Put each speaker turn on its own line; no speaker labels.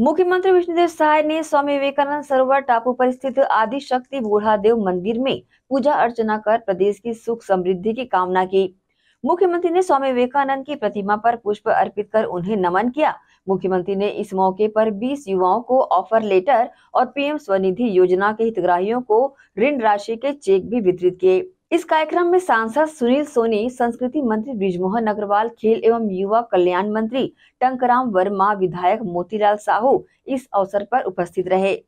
मुख्यमंत्री विष्णुदेव सहाय ने स्वामी विवेकानंद सरोवर टापू पर स्थित आदि शक्ति बूढ़ा देव मंदिर में पूजा अर्चना कर प्रदेश की सुख समृद्धि की कामना की मुख्यमंत्री ने स्वामी विवेकानंद की प्रतिमा पर पुष्प अर्पित कर उन्हें नमन किया मुख्यमंत्री ने इस मौके पर 20 युवाओं को ऑफर लेटर और पीएम स्वनिधि योजना के हितग्राहियों को ऋण राशि के चेक भी वितरित किए इस कार्यक्रम में सांसद सुनील सोनी संस्कृति मंत्री ब्रिजमोहन अग्रवाल खेल एवं युवा कल्याण मंत्री टंकराम वर्मा विधायक मोतीलाल साहू इस अवसर पर उपस्थित रहे